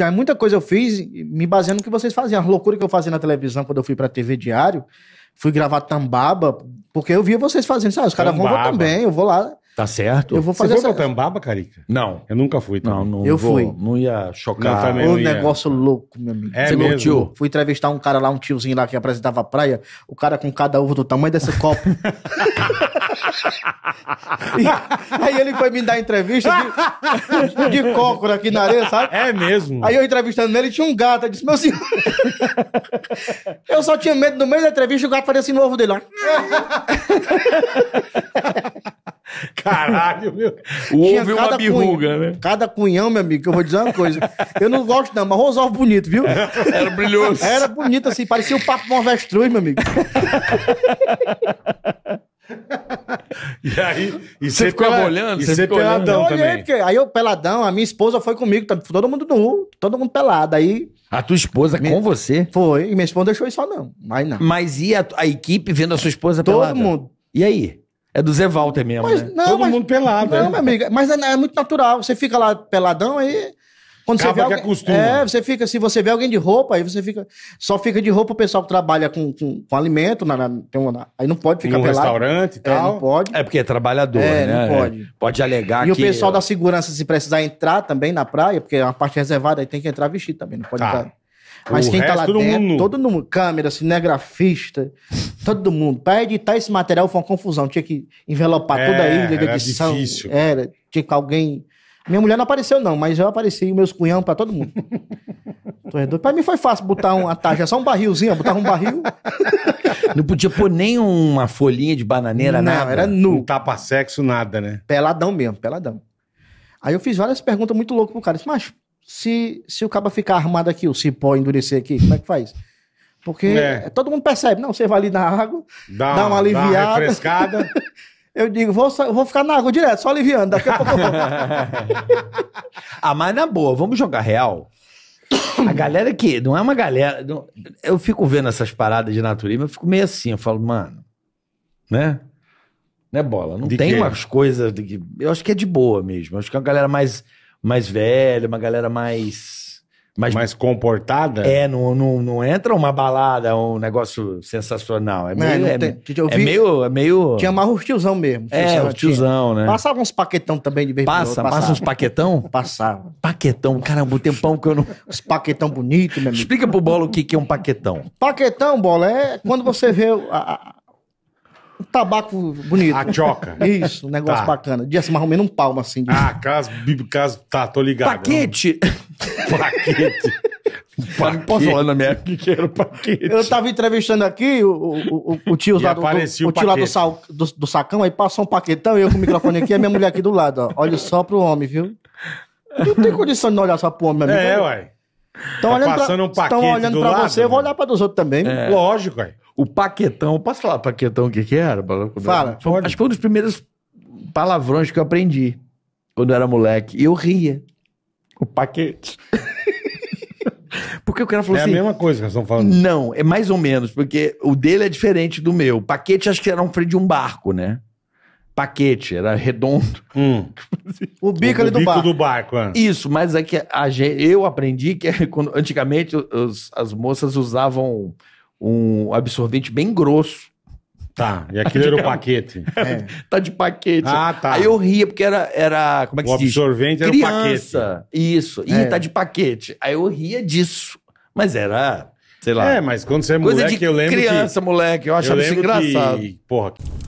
já é muita coisa eu fiz me baseando no que vocês faziam. A loucura que eu fazia na televisão quando eu fui pra TV Diário, fui gravar Tambaba, porque eu via vocês fazendo. Ah, os caras vão, vou também, eu vou lá. Tá certo. Eu vou fazer Você foi essa... pra Tambaba, Carica? Não. Eu nunca fui. Também. Não, não eu vou, fui. Não ia chocar. Não, um ia... negócio louco, meu amigo. É Você mesmo? Tio? Fui entrevistar um cara lá, um tiozinho lá que apresentava a praia. O cara com cada ovo do tamanho desse copo. aí ele foi me dar entrevista de, de cócora aqui na areia, sabe? É mesmo. Aí eu entrevistando ele, tinha um gato. Eu disse, meu senhor. eu só tinha medo no meio da entrevista o gato fazer assim no ovo dele, ó. Caralho, meu. O ovo e uma birruga, cunhão, né? Cada cunhão, meu amigo, que eu vou dizer uma coisa. Eu não gosto, não, mas rosal é bonito, viu? Era brilhoso. Era bonito, assim, parecia o papo de um avestruz, meu amigo. E aí, e você, ficou pela... olhando? E você, ficou peladão olhando. também? Porque, aí eu peladão, a minha esposa foi comigo, tá todo mundo nu, todo mundo pelado. Aí a tua esposa minha... com você? Foi, e minha esposa deixou isso só não, mas não. Mas e a, a, equipe vendo a sua esposa todo pelada? Todo mundo. E aí? É do Zé Walter mesmo, mas, né? não, Todo mas, mundo pelado. Não, é. minha amiga, mas é, é, muito natural. Você fica lá peladão aí... Quando Acaba você vê que É, você fica, se você vê alguém de roupa, aí você fica. Só fica de roupa o pessoal que trabalha com, com, com alimento, na, na, tem uma, aí não pode ficar no pelado. restaurante e tal. É, não pode. É porque é trabalhador, é, né? Não pode. É, pode alegar e que. E o pessoal é- da segurança, se precisar entrar também na praia, porque é uma parte reservada, aí tem que entrar vestido também, não pode tá. entrar. Mas o quem tá lá todo dentro, mundo... todo mundo, câmera, cinegrafista, todo mundo. Para editar tá, esse material foi uma confusão. Tinha que envelopar é, toda a ilha de edição. Era difícil. Era, tinha que alguém minha mulher não apareceu, não, mas eu apareci, meus cunhão pra todo mundo. É pra mim foi fácil botar uma taxa, é só um barrilzinho, botar um barril. Não podia pôr nem uma folhinha de bananeira, não, nada. Não, era nu. Não tapa sexo, nada, né? Peladão mesmo, peladão. Aí eu fiz várias perguntas muito loucas pro cara. Disse, mas se, se o caba ficar armado aqui, o cipó endurecer aqui, como é que faz? Porque é. todo mundo percebe. Não, você vai ali na água, dá, dá uma aliviada. Dá uma refrescada. Eu digo, vou, vou ficar na água direto, só aliviando. Daqui a pouco eu vou. ah, mas na boa, vamos jogar real. A galera que. Não é uma galera. Não, eu fico vendo essas paradas de natureza, eu fico meio assim, eu falo, mano. Né? Né, bola? Não de tem quê? umas coisas. De, eu acho que é de boa mesmo. Eu acho que é uma galera mais, mais velha, uma galera mais mas, mais comportada? É, não, não, não entra uma balada, um negócio sensacional. É, é meio. é, tem, é, vi, meio, é meio. Tinha mais os tiozão mesmo. É, os tiozão, né? Passava uns paquetão também de vez Passa, outro, passa uns paquetão? Passava. Paquetão, caramba, o tempão que eu não. Os paquetão bonito, meu amigo. Explica pro Bola o que, que é um paquetão. Paquetão, Bola, é quando você vê a, um tabaco bonito. A choca. Isso, um negócio tá. bacana. Dia assim, mais ou menos um palmo assim. De... Ah, caso, caso, tá, tô ligado. Paquete! Paquete. paquete. Não posso falar na minha época que era o paquete. Eu tava entrevistando aqui o, o, o, o tio lá, do, do, o o tio lá do, sal, do, do, sacão, aí passou um paquetão, eu com o microfone aqui e a minha mulher aqui do lado. Ó. Olha só pro homem, viu? Não tem condição de não olhar só pro homem, meu amigo. É, uai. Estão tá olhando passando pra, um paquete Estão olhando para você, né? eu vou né? olhar para os outros também. É. Lógico, aí O paquetão, posso falar paquetão o que que era? Fala. acho que foi um dos primeiros palavrões que eu aprendi quando eu era moleque. E eu ria. O paquete. Porque o cara falou é assim. É a mesma coisa que nós estão falando. Não, é mais ou menos, porque o dele é diferente do meu. O paquete acho que era um freio de um barco, né? paquete, era redondo. Hum. o bico o, ali do bico barco. do barco, é. Isso, mas é que a gente, eu aprendi que é quando, antigamente os, as moças usavam um absorvente bem grosso. Tá, e aquilo era o paquete. É. Tá de paquete. Ah, tá. Aí eu ria, porque era, era como é que o se diz? O absorvente era Criança. o paquete. Isso, e é. tá de paquete. Aí eu ria disso, mas era, sei lá. É, mas quando você é Coisa moleque, eu lembro criança, que... moleque, eu acho eu isso engraçado. Que, porra...